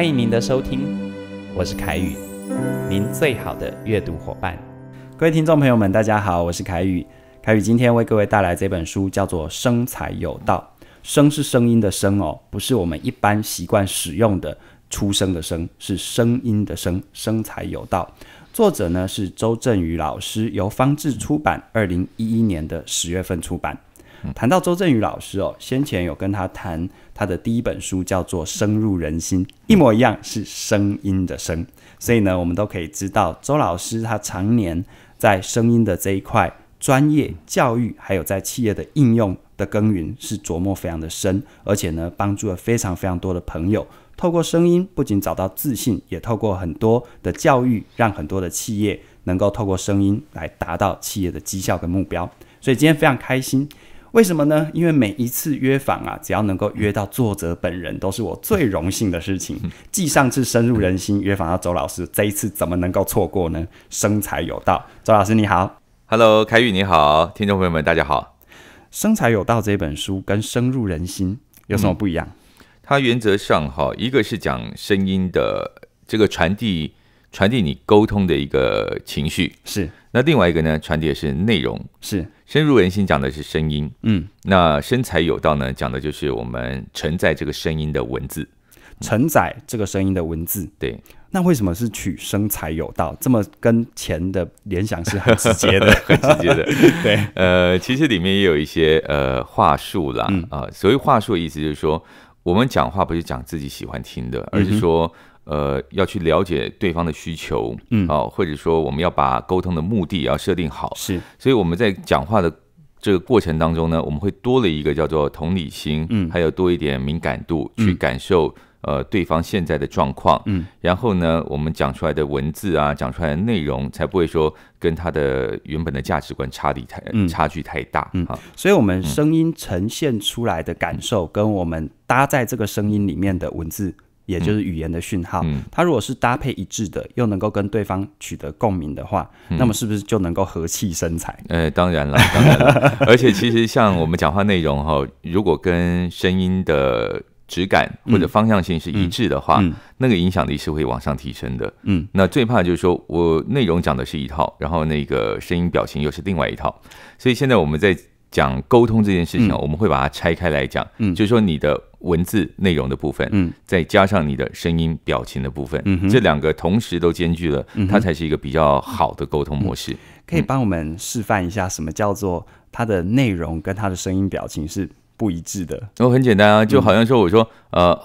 欢迎您的收听，我是凯宇，您最好的阅读伙伴。各位听众朋友们，大家好，我是凯宇。凯宇今天为各位带来这本书，叫做《生财有道》。生是声音的生哦，不是我们一般习惯使用的出生的生，是声音的声。生财有道，作者呢是周振宇老师，由方志出版，二零一一年的十月份出版。谈到周正宇老师哦，先前有跟他谈他的第一本书叫做《深入人心》，一模一样是声音的声，所以呢，我们都可以知道周老师他常年在声音的这一块专业教育，还有在企业的应用的耕耘是琢磨非常的深，而且呢，帮助了非常非常多的朋友，透过声音不仅找到自信，也透过很多的教育，让很多的企业能够透过声音来达到企业的绩效跟目标。所以今天非常开心。为什么呢？因为每一次约访啊，只要能够约到作者本人，都是我最荣幸的事情。既上次深入人心约访到周老师，这一次怎么能够错过呢？《生财有道》，周老师你好，Hello，凯宇你好，听众朋友们大家好，《生财有道》这本书跟《深入人心》有什么不一样？它原则上哈，一个是讲声音的这个传递，传递你沟通的一个情绪是；那另外一个呢，传递的是内容是。深入人心讲的是声音，嗯，那生财有道呢，讲的就是我们承载这个声音的文字，承载这个声音的文字。对，那为什么是取生财有道，这么跟钱的联想是很直接的，很直接的。对，呃，其实里面也有一些呃话术啦，啊，所谓话术意思就是说，我们讲话不是讲自己喜欢听的，而是说。呃，要去了解对方的需求，嗯，好，或者说我们要把沟通的目的要设定好，是，所以我们在讲话的这个过程当中呢，我们会多了一个叫做同理心，嗯，还有多一点敏感度，去感受呃对方现在的状况，嗯，然后呢，我们讲出来的文字啊，讲出来的内容，才不会说跟他的原本的价值观差离太差距太大，嗯，啊，所以我们声音呈现出来的感受，跟我们搭在这个声音里面的文字。也就是语言的讯号，它如果是搭配一致的，又能够跟对方取得共鸣的话，那么是不是就能够和气生财？呃，当然了，当然了。而且其实像我们讲话内容哈，如果跟声音的质感或者方向性是一致的话，那个影响力是会往上提升的。嗯，那最怕就是说我内容讲的是一套，然后那个声音表情又是另外一套，所以现在我们在。讲沟通这件事情，我们会把它拆开来讲，嗯，就是说你的文字内容的部分，嗯，再加上你的声音表情的部分，嗯哼，这两个同时都兼具了，它才是一个比较好的沟通模式。可以帮我们示范一下什么叫做它的内容跟它的声音表情是不一致的？哦，很简单啊，就好像说，我说，呃，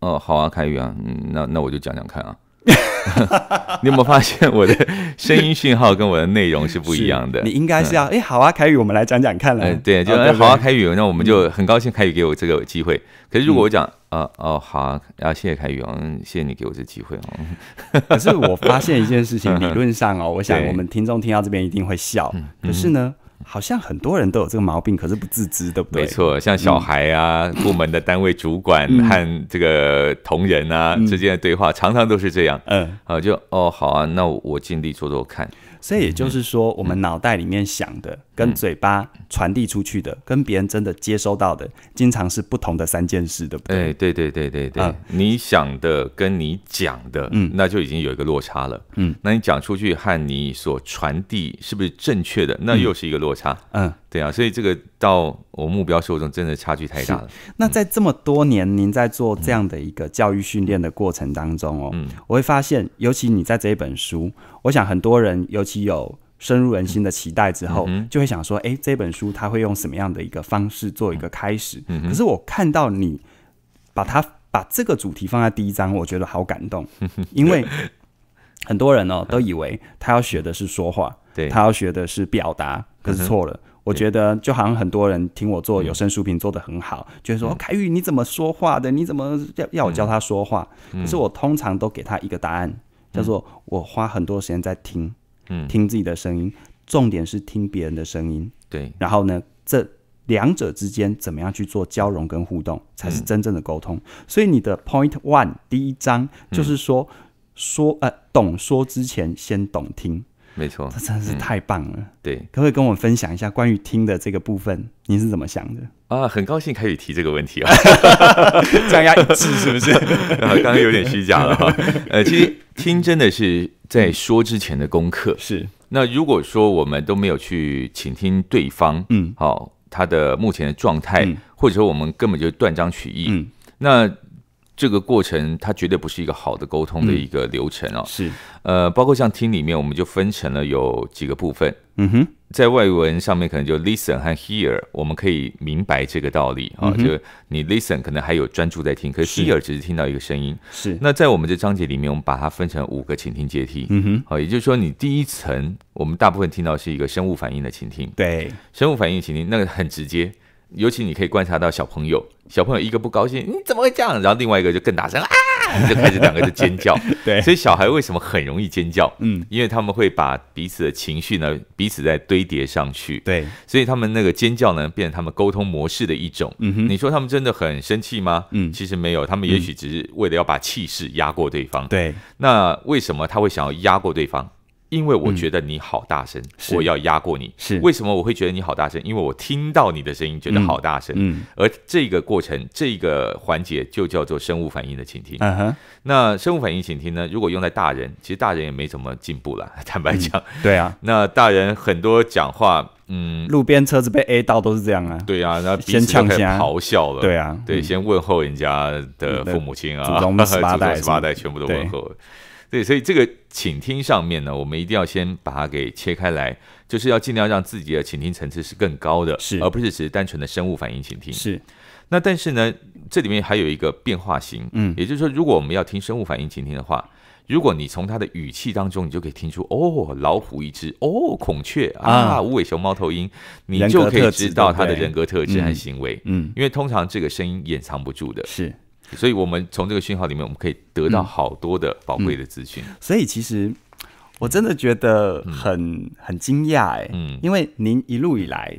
哦，好啊，凯宇啊，嗯，那那我就讲讲看啊。你有没有发现我的声音讯号跟我的内容是不一样的？你应该是要哎，好啊，凯宇，我们来讲讲看。嗯，对，就哎，好啊，凯宇，那我们就很高兴，凯宇给我这个机会。可是如果我讲，呃，哦，好啊，啊，谢谢凯宇哦，谢谢你给我这机会哦。可是我发现一件事情，理论上哦，我想我们听众听到这边一定会笑。可是呢。好像很多人都有这个毛病，可是不自知，对不对？没错，像小孩啊，部门的单位主管和这个同仁啊之间的对话，常常都是这样。嗯，啊，就哦，好啊，那我尽力做做看。所以也就是说，我们脑袋里面想的，跟嘴巴传递出去的，跟别人真的接收到的，经常是不同的三件事，对不对？对对对对对，嗯，你想的跟你讲的，嗯，那就已经有一个落差了。嗯，那你讲出去和你所传递是不是正确的，那又是一个落。差，嗯，对啊，所以这个到我目标受众真的差距太大了。那在这么多年您在做这样的一个教育训练的过程当中哦，我会发现，尤其你在这一本书，我想很多人尤其有深入人心的期待之后，就会想说，哎，这本书他会用什么样的一个方式做一个开始？可是我看到你把它把这个主题放在第一章，我觉得好感动，因为。很多人哦都以为他要学的是说话，对他要学的是表达，可是错了。我觉得就好像很多人听我做有声书评做的很好，就会说凯宇你怎么说话的？你怎么要要我教他说话？可是我通常都给他一个答案，叫做我花很多时间在听，嗯，听自己的声音，重点是听别人的声音，对。然后呢，这两者之间怎么样去做交融跟互动，才是真正的沟通。所以你的 point one 第一章就是说。说呃，懂说之前先懂听，没错，这真的是太棒了。对，可不可以跟我们分享一下关于听的这个部分，你是怎么想的？啊，很高兴可始提这个问题啊，降 压一致是不是？刚刚有点虚假了哈。呃，其实听真的是在说之前的功课。是，那如果说我们都没有去倾听对方，嗯，好，他的目前的状态，或者说我们根本就断章取义，嗯，那。这个过程它绝对不是一个好的沟通的一个流程哦。是，呃，包括像听里面，我们就分成了有几个部分。嗯哼，在外文上面可能就 listen 和 hear，我们可以明白这个道理啊。就你 listen 可能还有专注在听，可是 hear 只是听到一个声音。是。那在我们这章节里面，我们把它分成五个倾听阶梯。嗯哼。好，也就是说你第一层，我们大部分听到是一个生物反应的倾听。对，生物反应倾听，那个很直接。尤其你可以观察到小朋友，小朋友一个不高兴，你怎么会这样？然后另外一个就更大声啊，就开始两个就尖叫。对，所以小孩为什么很容易尖叫？嗯，因为他们会把彼此的情绪呢，彼此在堆叠上去。对，所以他们那个尖叫呢，变成他们沟通模式的一种。嗯哼，你说他们真的很生气吗？嗯，其实没有，他们也许只是为了要把气势压过对方。对，那为什么他会想要压过对方？因为我觉得你好大声，我要压过你。是为什么我会觉得你好大声？因为我听到你的声音觉得好大声。嗯，而这个过程，这个环节就叫做生物反应的倾听。嗯哼，那生物反应倾听呢？如果用在大人，其实大人也没怎么进步了。坦白讲，对啊，那大人很多讲话，嗯，路边车子被 A 到都是这样啊。对啊，那彼此开始咆哮了。对啊，对，先问候人家的父母亲啊，祖宗十八代，十八代全部都问候。对，所以这个倾听上面呢，我们一定要先把它给切开来，就是要尽量让自己的倾听层次是更高的，是，而不是只是单纯的生物反应倾听。是。那但是呢，这里面还有一个变化型，嗯，也就是说，如果我们要听生物反应倾听的话，如果你从他的语气当中，你就可以听出哦，老虎一只，哦，孔雀啊，无尾熊、猫头鹰，你就可以知道他的人格特质和行为，嗯，因为通常这个声音掩藏不住的，是。所以，我们从这个讯号里面，我们可以得到好多的宝贵的资讯。所以，其实我真的觉得很很惊讶哎，嗯，因为您一路以来，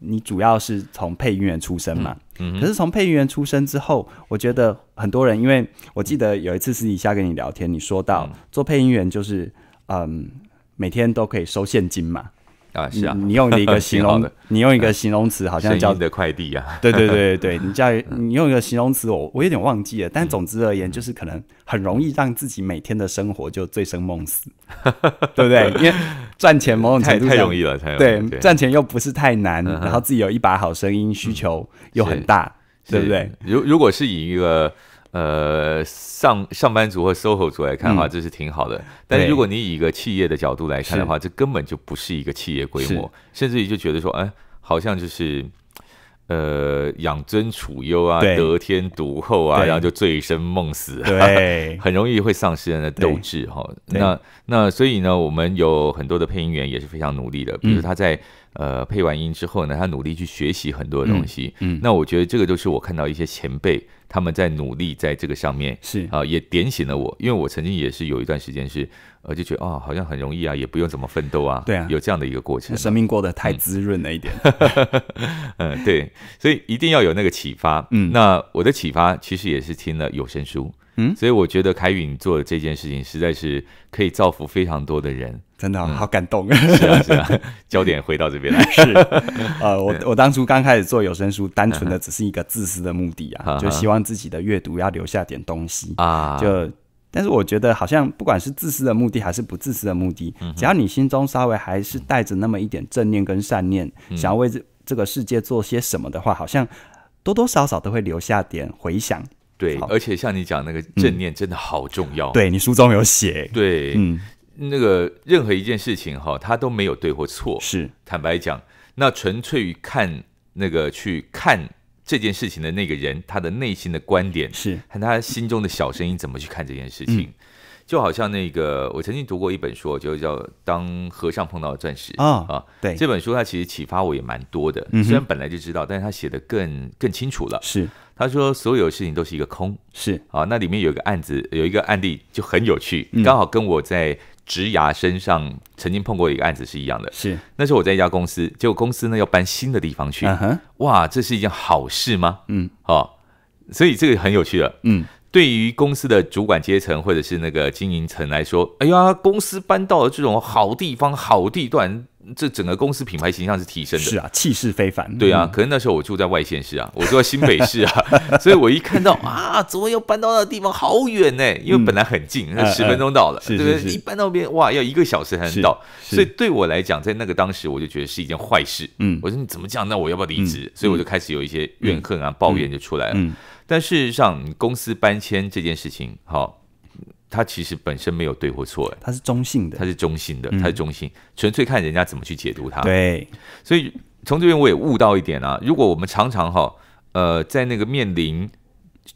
你主要是从配音员出身嘛，嗯，可是从配音员出身之后，我觉得很多人，因为我记得有一次私底下跟你聊天，你说到做配音员就是，嗯，每天都可以收现金嘛。啊，是啊，你用一个形容，你用一个形容词，好像叫“你的快递”啊，对对对对，对 你叫你用一个形容词，我我有点忘记了，但总之而言，就是可能很容易让自己每天的生活就醉生梦死，对不对？因为赚钱某种程度太容易了，对，赚钱又不是太难，然后自己有一把好声音，需求又很大，对不对？如如果是以一个。呃，上上班族和 SOHO 族来看的话，这是挺好的。但是如果你以一个企业的角度来看的话，这根本就不是一个企业规模，甚至于就觉得说，哎，好像就是呃养尊处优啊，得天独厚啊，然后就醉生梦死，对，很容易会丧失人的斗志哈。那那所以呢，我们有很多的配音员也是非常努力的，比如他在呃配完音之后呢，他努力去学习很多的东西。嗯。那我觉得这个就是我看到一些前辈。他们在努力，在这个上面是啊，也点醒了我，因为我曾经也是有一段时间是，呃，就觉得哦，好像很容易啊，也不用怎么奋斗啊，对，有这样的一个过程，生命过得太滋润了一点，嗯，对，所以一定要有那个启发，嗯，那我的启发其实也是听了有声书。嗯，所以我觉得凯宇你做的这件事情实在是可以造福非常多的人，真的好感动。是啊是啊，焦点回到这边来。是，呃，我我当初刚开始做有声书，单纯的只是一个自私的目的啊，就希望自己的阅读要留下点东西啊。就，但是我觉得好像不管是自私的目的还是不自私的目的，只要你心中稍微还是带着那么一点正念跟善念，想要为这这个世界做些什么的话，好像多多少少都会留下点回响。对，而且像你讲那个正念真的好重要。对你书中有写，对，那个任何一件事情哈，它都没有对或错。是，坦白讲，那纯粹于看那个去看这件事情的那个人，他的内心的观点是和他心中的小声音怎么去看这件事情。就好像那个，我曾经读过一本书，就叫《当和尚碰到钻石》啊啊！对，这本书它其实启发我也蛮多的。嗯，虽然本来就知道，但是他写的更更清楚了。是，他说所有事情都是一个空。是啊，那里面有一个案子，有一个案例就很有趣，刚好跟我在植牙身上曾经碰过一个案子是一样的。是，那时候我在一家公司，结果公司呢要搬新的地方去。嗯哼，哇，这是一件好事吗？嗯，哦，所以这个很有趣的。嗯。对于公司的主管阶层或者是那个经营层来说，哎呀，公司搬到了这种好地方、好地段。这整个公司品牌形象是提升的，是啊，气势非凡。对啊，可是那时候我住在外县市啊，我住在新北市啊，所以我一看到啊，怎么又搬到那地方好远呢？因为本来很近，十分钟到了，对不对？一搬到那边哇，要一个小时才能到。所以对我来讲，在那个当时，我就觉得是一件坏事。嗯，我说你怎么讲？那我要不要离职？所以我就开始有一些怨恨啊、抱怨就出来了。但事实上，公司搬迁这件事情，好。它其实本身没有对或错，它是中性的，它是中性的，它是中性，纯粹看人家怎么去解读它。对，所以从这边我也悟到一点啊，如果我们常常哈，呃，在那个面临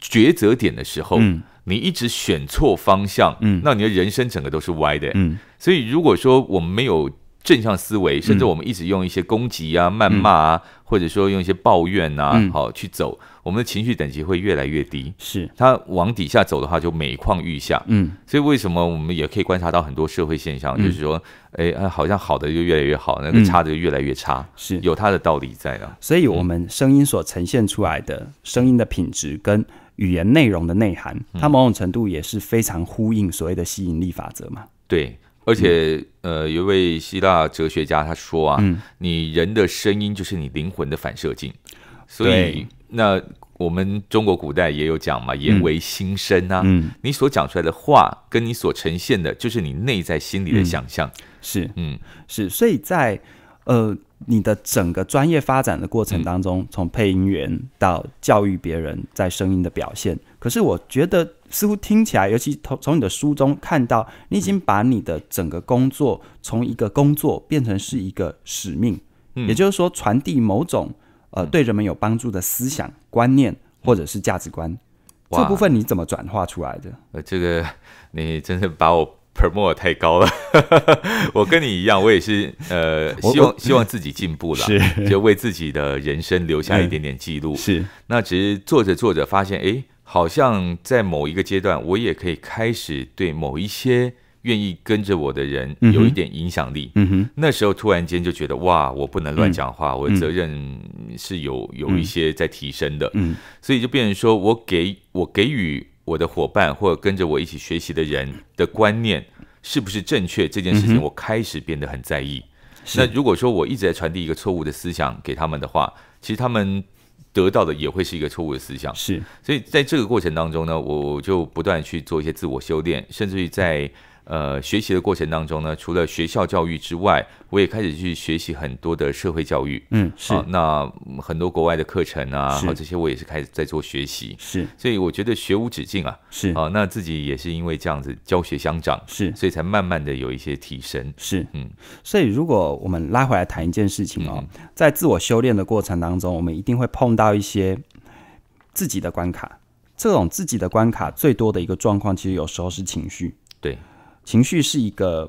抉择点的时候，嗯，你一直选错方向，嗯，那你的人生整个都是歪的，嗯。所以如果说我们没有正向思维，甚至我们一直用一些攻击啊、谩骂啊。或者说用一些抱怨呐，好去走，我们的情绪等级会越来越低。是，它往底下走的话，就每况愈下。嗯，所以为什么我们也可以观察到很多社会现象，就是说，哎，好像好的就越来越好，那个差的就越来越差，是，有它的道理在的。所以，我们声音所呈现出来的声音的品质跟语言内容的内涵，它某种程度也是非常呼应所谓的吸引力法则嘛？对。而且，呃，一位希腊哲学家他说啊：“你人的声音就是你灵魂的反射镜。”所以，那我们中国古代也有讲嘛，“言为心声”啊，你所讲出来的话，跟你所呈现的，就是你内在心里的想象。是，嗯，是，所以在。呃，你的整个专业发展的过程当中，从配音员到教育别人，在声音的表现，可是我觉得似乎听起来，尤其从从你的书中看到，你已经把你的整个工作从一个工作变成是一个使命，嗯，也就是说传递某种呃对人们有帮助的思想观念或者是价值观，这部分你怎么转化出来的？呃，这个你真的把我。Per more 太高了，我跟你一样，我也是呃，希望希望自己进步了，是就为自己的人生留下一点点记录，是。那只是做着做着发现，哎，好像在某一个阶段，我也可以开始对某一些愿意跟着我的人有一点影响力。嗯哼，那时候突然间就觉得哇，我不能乱讲话，我的责任是有有一些在提升的。嗯，所以就变成说我给我给予。我的伙伴或者跟着我一起学习的人的观念是不是正确这件事情，我开始变得很在意。那如果说我一直在传递一个错误的思想给他们的话，其实他们得到的也会是一个错误的思想。是，所以在这个过程当中呢，我就不断去做一些自我修炼，甚至于在。呃，学习的过程当中呢，除了学校教育之外，我也开始去学习很多的社会教育。嗯，是。那很多国外的课程啊，这些我也是开始在做学习。是。所以我觉得学无止境啊。是。啊，那自己也是因为这样子教学相长，是，所以才慢慢的有一些提升。是。嗯，所以如果我们拉回来谈一件事情啊，在自我修炼的过程当中，我们一定会碰到一些自己的关卡。这种自己的关卡最多的一个状况，其实有时候是情绪。对。情绪是一个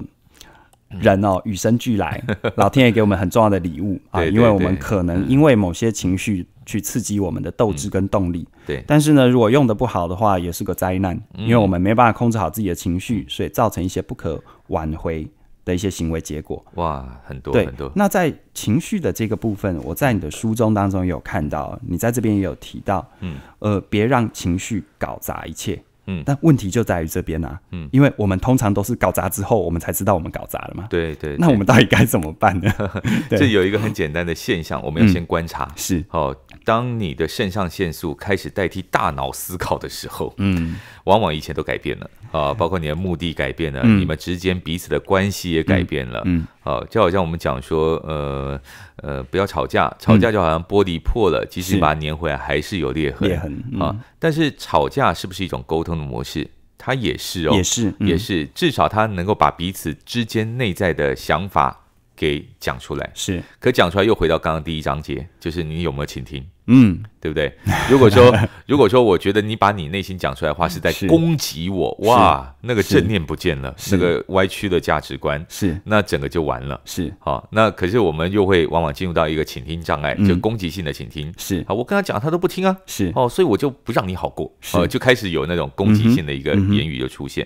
人哦，与生俱来，老天爷给我们很重要的礼物啊。因为我们可能因为某些情绪去刺激我们的斗志跟动力。对。但是呢，如果用的不好的话，也是个灾难，因为我们没办法控制好自己的情绪，所以造成一些不可挽回的一些行为结果。哇，很多很多。那在情绪的这个部分，我在你的书中当中有看到，你在这边也有提到，嗯，呃，别让情绪搞砸一切。嗯，但问题就在于这边啊，嗯，因为我们通常都是搞砸之后，我们才知道我们搞砸了嘛。对对，那我们到底该怎么办呢？这有一个很简单的现象，我们要先观察。是，哦，当你的肾上腺素开始代替大脑思考的时候，嗯，往往一切都改变了啊，包括你的目的改变了，你们之间彼此的关系也改变了，嗯。哦，就好像我们讲说，呃，呃，不要吵架，吵架就好像玻璃破了，即使把它粘回来，还是有裂痕。裂痕啊，但是吵架是不是一种沟通的模式？它也是哦，也是，也是，至少它能够把彼此之间内在的想法。给讲出来是，可讲出来又回到刚刚第一章节，就是你有没有倾听？嗯，对不对？如果说，如果说我觉得你把你内心讲出来的话 是在攻击我，哇，那个正念不见了，那个歪曲的价值观，是，那整个就完了。是，好，那可是我们又会往往进入到一个倾听障碍，就攻击性的倾听。是，啊，我跟他讲他都不听啊，是，哦，所以我就不让你好过，呃，就开始有那种攻击性的一个言语就出现，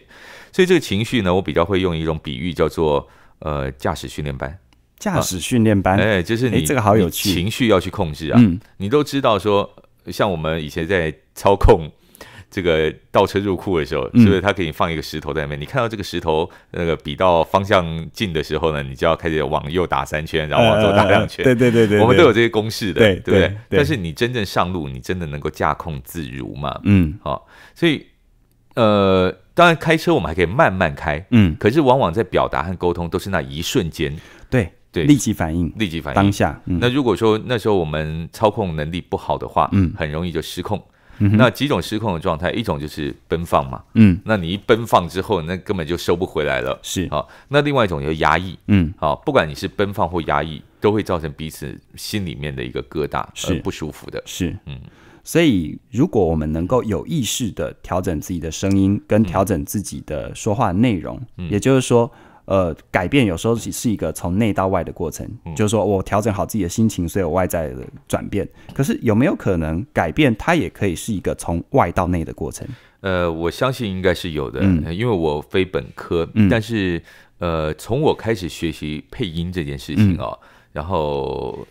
所以这个情绪呢，我比较会用一种比喻叫做。呃，驾驶训练班，驾驶训练班，哎，就是你这个好有趣，情绪要去控制啊。嗯，你都知道说，像我们以前在操控这个倒车入库的时候，是不是他给你放一个石头在那边？你看到这个石头，那个比到方向近的时候呢，你就要开始往右打三圈，然后往左打两圈。对对对对，我们都有这些公式的对。但是你真正上路，你真的能够驾控自如嘛？嗯，好，所以。呃，当然开车我们还可以慢慢开，嗯，可是往往在表达和沟通都是那一瞬间，对对，立即反应，立即反应，当下。那如果说那时候我们操控能力不好的话，嗯，很容易就失控。那几种失控的状态，一种就是奔放嘛，嗯，那你一奔放之后，那根本就收不回来了，是啊。那另外一种就压抑，嗯，啊，不管你是奔放或压抑，都会造成彼此心里面的一个疙瘩，是不舒服的，是，嗯。所以，如果我们能够有意识的调整自己的声音，跟调整自己的说话内容，也就是说，呃，改变有时候是一个从内到外的过程，就是说我调整好自己的心情，所以我外在的转变。可是有没有可能改变？它也可以是一个从外到内的过程？呃，我相信应该是有的，因为我非本科，但是呃，从我开始学习配音这件事情哦，然后。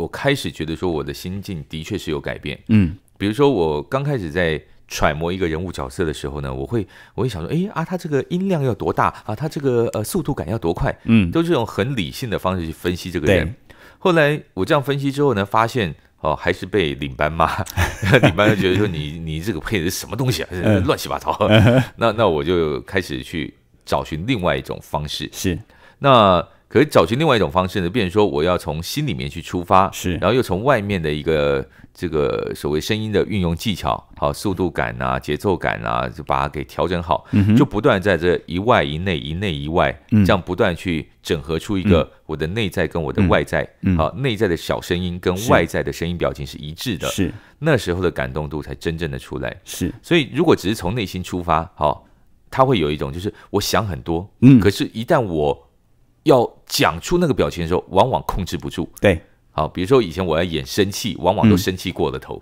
我开始觉得说，我的心境的确是有改变，嗯，比如说我刚开始在揣摩一个人物角色的时候呢，我会我会想说，哎啊，他这个音量要多大啊，他这个呃速度感要多快，嗯，都是用很理性的方式去分析这个人。后来我这样分析之后呢，发现哦，还是被领班骂，领班觉得说你你这个配的什么东西啊，乱七八糟。那那我就开始去找寻另外一种方式，是那。可以找出另外一种方式呢，变成说我要从心里面去出发，是，然后又从外面的一个这个所谓声音的运用技巧，好，速度感啊，节奏感啊，就把它给调整好，就不断在这一外一内一内一外，这样不断去整合出一个我的内在跟我的外在，好，内在的小声音跟外在的声音表情是一致的，是，那时候的感动度才真正的出来，是，所以如果只是从内心出发，好，他会有一种就是我想很多，嗯，可是，一旦我。要讲出那个表情的时候，往往控制不住。对，好，比如说以前我要演生气，往往都生气过了头。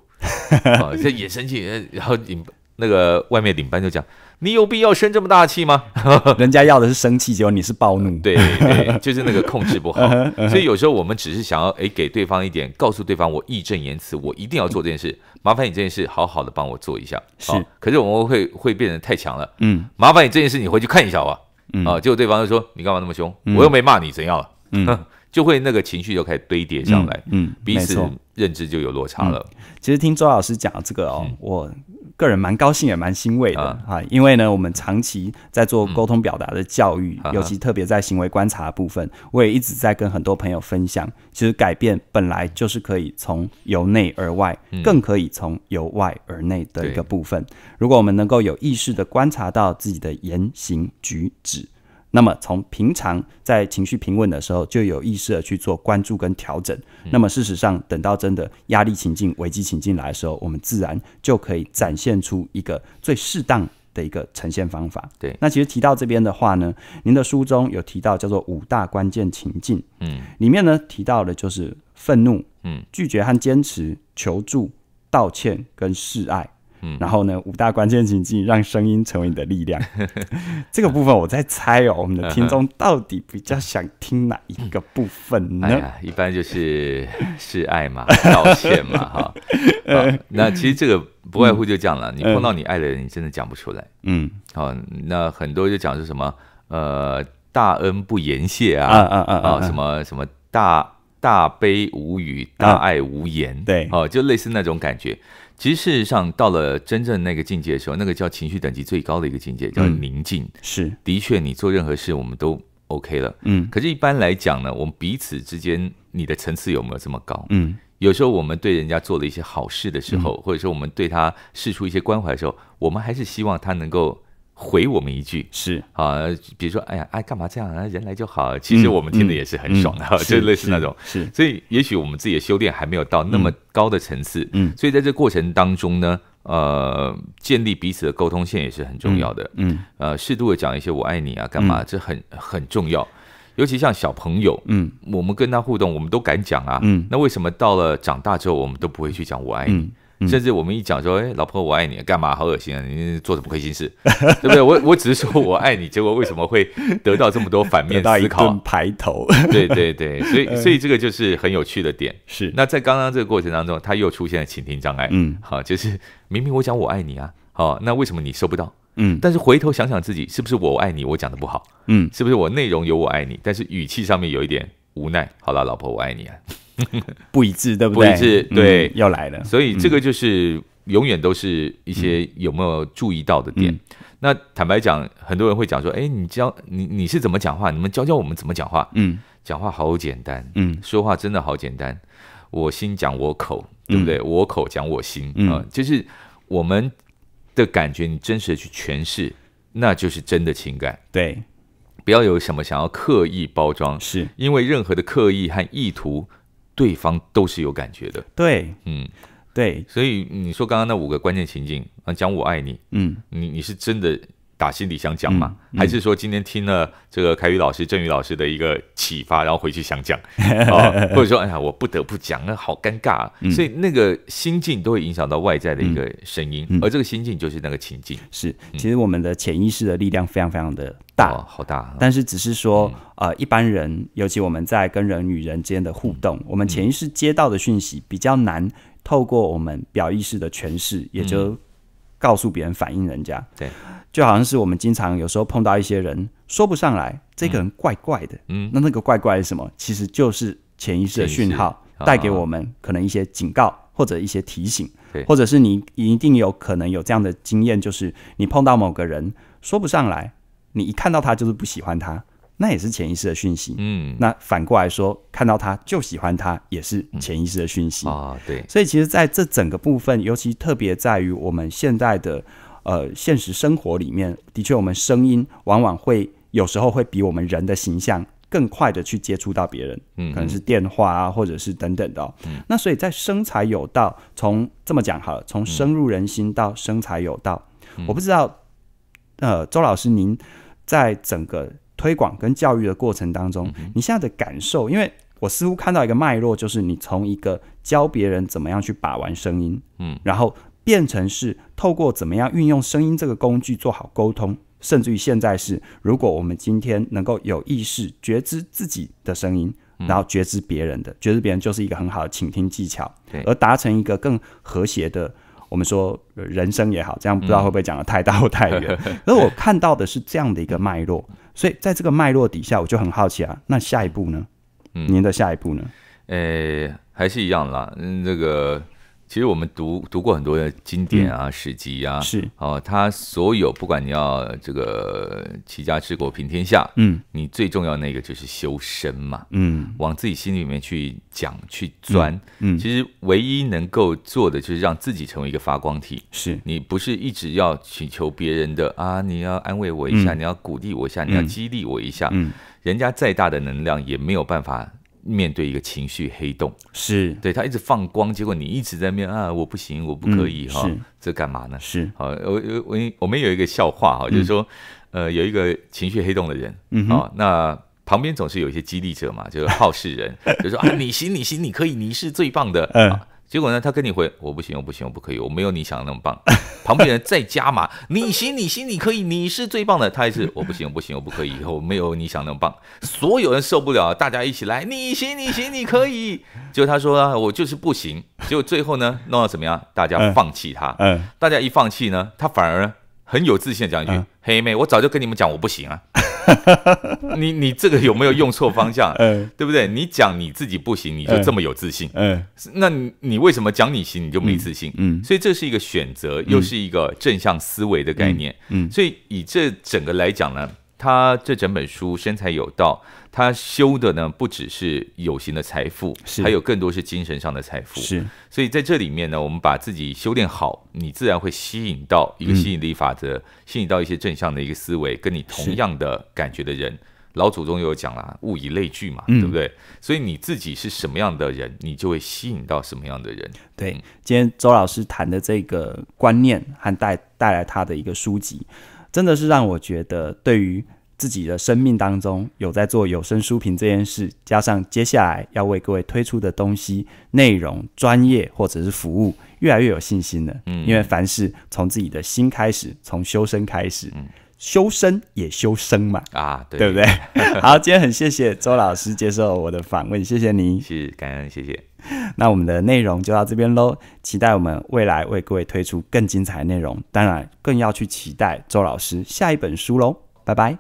啊，这演生气，然后领那个外面领班就讲：“你有必要生这么大气吗？” 人家要的是生气，结果你是暴怒。对对，就是那个控制不好。所以有时候我们只是想要，哎，给对方一点，告诉对方我义正言辞，我一定要做这件事。麻烦你这件事，好好的帮我做一下。是，可是我们会会变得太强了。嗯，麻烦你这件事，你回去看一下吧。啊！结果对方就说：“你干嘛那么凶？我又没骂你，怎样了？”就会那个情绪就开始堆叠上来，嗯，彼此认知就有落差了。其实听周老师讲这个哦，我。个人蛮高兴也蛮欣慰的啊，因为呢，我们长期在做沟通表达的教育，尤其特别在行为观察部分，我也一直在跟很多朋友分享，其实改变本来就是可以从由内而外，更可以从由外而内的一个部分。如果我们能够有意识的观察到自己的言行举止。那么，从平常在情绪平稳的时候，就有意识的去做关注跟调整。那么，事实上，等到真的压力情境、危机情境来的时候，我们自然就可以展现出一个最适当的一个呈现方法。对。那其实提到这边的话呢，您的书中有提到叫做五大关键情境，嗯，里面呢提到的就是愤怒、嗯、拒绝和坚持、求助、道歉跟示爱。然后呢？五大关键情境让声音成为你的力量。这个部分我在猜哦，我们的听众到底比较想听哪一个部分呢？哎一般就是示爱嘛，道歉嘛，哈。那其实这个不外乎就这样了。你碰到你爱的人，你真的讲不出来。嗯。好，那很多就讲是什么？呃，大恩不言谢啊，啊啊啊，什么什么，大大悲无语，大爱无言。对。哦，就类似那种感觉。其实，事实上，到了真正那个境界的时候，那个叫情绪等级最高的一个境界，叫宁静。是，的确，你做任何事，我们都 OK 了。嗯。可是，一般来讲呢，我们彼此之间，你的层次有没有这么高？嗯。有时候我们对人家做了一些好事的时候，或者说我们对他示出一些关怀的时候，我们还是希望他能够。回我们一句是啊，比如说哎呀哎干嘛这样啊？人来就好，其实我们听的也是很爽的，就类似那种。是，所以也许我们自己的修炼还没有到那么高的层次，嗯，所以在这过程当中呢，呃，建立彼此的沟通线也是很重要的，嗯，呃，适度的讲一些我爱你啊，干嘛，这很很重要。尤其像小朋友，嗯，我们跟他互动，我们都敢讲啊，嗯，那为什么到了长大之后，我们都不会去讲我爱你？甚至我们一讲说，哎，老婆我爱你，干嘛好恶心啊？你做什么亏心事，对不对？我我只是说我爱你，结果为什么会得到这么多反面 思考？排头，对对对，所以所以这个就是很有趣的点。是，那在刚刚这个过程当中，他又出现了倾听障碍。嗯，好，就是明明我讲我爱你啊，好，那为什么你收不到？嗯，但是回头想想自己，是不是我爱你？我讲的不好，嗯，是不是我内容有我爱你，但是语气上面有一点无奈？好了，老婆我爱你啊。不一致，对不对？不一致，对，要来了。所以这个就是永远都是一些有没有注意到的点。那坦白讲，很多人会讲说：“哎，你教你你是怎么讲话？你们教教我们怎么讲话？”嗯，讲话好简单，嗯，说话真的好简单。我心讲我口，对不对？我口讲我心啊，就是我们的感觉，你真实的去诠释，那就是真的情感。对，不要有什么想要刻意包装，是因为任何的刻意和意图。对方都是有感觉的，对，嗯，对，所以你说刚刚那五个关键情境啊，讲我爱你，嗯，你你是真的。打心底想讲嘛，还是说今天听了这个凯宇老师、郑宇老师的一个启发，然后回去想讲，或者说，哎呀，我不得不讲，那好尴尬。所以那个心境都会影响到外在的一个声音，而这个心境就是那个情境。是，其实我们的潜意识的力量非常非常的大，好大。但是只是说，呃，一般人，尤其我们在跟人与人之间的互动，我们潜意识接到的讯息比较难透过我们表意识的诠释，也就。告诉别人反映人家，对，就好像是我们经常有时候碰到一些人说不上来，这个人怪怪的，嗯，那那个怪怪什么，其实就是潜意识的讯号带给我们可能一些警告或者一些提醒，对，或者是你一定有可能有这样的经验，就是你碰到某个人说不上来，你一看到他就是不喜欢他。那也是潜意识的讯息，嗯，那反过来说，看到他就喜欢他，也是潜意识的讯息啊，对。所以其实在这整个部分，尤其特别在于我们现在的呃现实生活里面，的确我们声音往往会有时候会比我们人的形象更快的去接触到别人，嗯，可能是电话啊，或者是等等的。那所以在生财有道，从这么讲哈，从深入人心到生财有道，我不知道，呃，周老师您在整个。推广跟教育的过程当中，你现在的感受，因为我似乎看到一个脉络，就是你从一个教别人怎么样去把玩声音，嗯，然后变成是透过怎么样运用声音这个工具做好沟通，甚至于现在是如果我们今天能够有意识觉知自己的声音，然后觉知别人的觉知别人就是一个很好的倾听技巧，对，而达成一个更和谐的我们说人生也好，这样不知道会不会讲的太大或太远，而 我看到的是这样的一个脉络。所以在这个脉络底下，我就很好奇啊，那下一步呢？您的下一步呢？呃，还是一样啦。嗯，这个。其实我们读读过很多的经典啊、史籍啊，是哦，他所有不管你要这个齐家治国平天下，嗯，你最重要那个就是修身嘛，嗯，往自己心里面去讲去钻，嗯，其实唯一能够做的就是让自己成为一个发光体，是你不是一直要请求别人的啊，你要安慰我一下，你要鼓励我一下，你要激励我一下，嗯，人家再大的能量也没有办法。面对一个情绪黑洞，是对他一直放光，结果你一直在面啊，我不行，我不可以哈，这干嘛呢？是好，我我我们有一个笑话哈，就是说，呃，有一个情绪黑洞的人嗯啊，那旁边总是有一些激励者嘛，就是好事人，就说啊，你行，你行，你可以，你是最棒的。嗯。结果呢，他跟你回，我不行，我不行，我不可以，我没有你想的那么棒。旁边人在加码，你行，你行，你可以，你是最棒的。他还是，我不行，我不行，我不可以，以后没有你想那么棒。所有人受不了，大家一起来，你行，你行，你可以。果他说，我就是不行。结果最后呢，弄到怎么样？大家放弃他。嗯。大家一放弃呢，他反而很有自信的讲一句：“黑妹，我早就跟你们讲，我不行啊。”你 你这个有没有用错方向？嗯，对不对？你讲你自己不行，你就这么有自信？嗯，那你为什么讲你行，你就没自信？嗯，所以这是一个选择，又是一个正向思维的概念。嗯，所以以这整个来讲呢，他这整本书《身材有道》。他修的呢，不只是有形的财富，还有更多是精神上的财富。是，所以在这里面呢，我们把自己修炼好，你自然会吸引到一个吸引力法则，吸引到一些正向的一个思维，跟你同样的感觉的人。老祖宗有讲了，物以类聚嘛，对不对？所以你自己是什么样的人，你就会吸引到什么样的人。对，今天周老师谈的这个观念，和带带来他的一个书籍，真的是让我觉得对于。自己的生命当中有在做有声书评这件事，加上接下来要为各位推出的东西、内容、专业或者是服务，越来越有信心了。嗯，因为凡事从自己的心开始，从修身开始，修身也修身嘛。啊，对不对？好，今天很谢谢周老师接受我的访问，谢谢您。是感恩，谢谢。那我们的内容就到这边喽，期待我们未来为各位推出更精彩内容，当然更要去期待周老师下一本书喽。拜拜。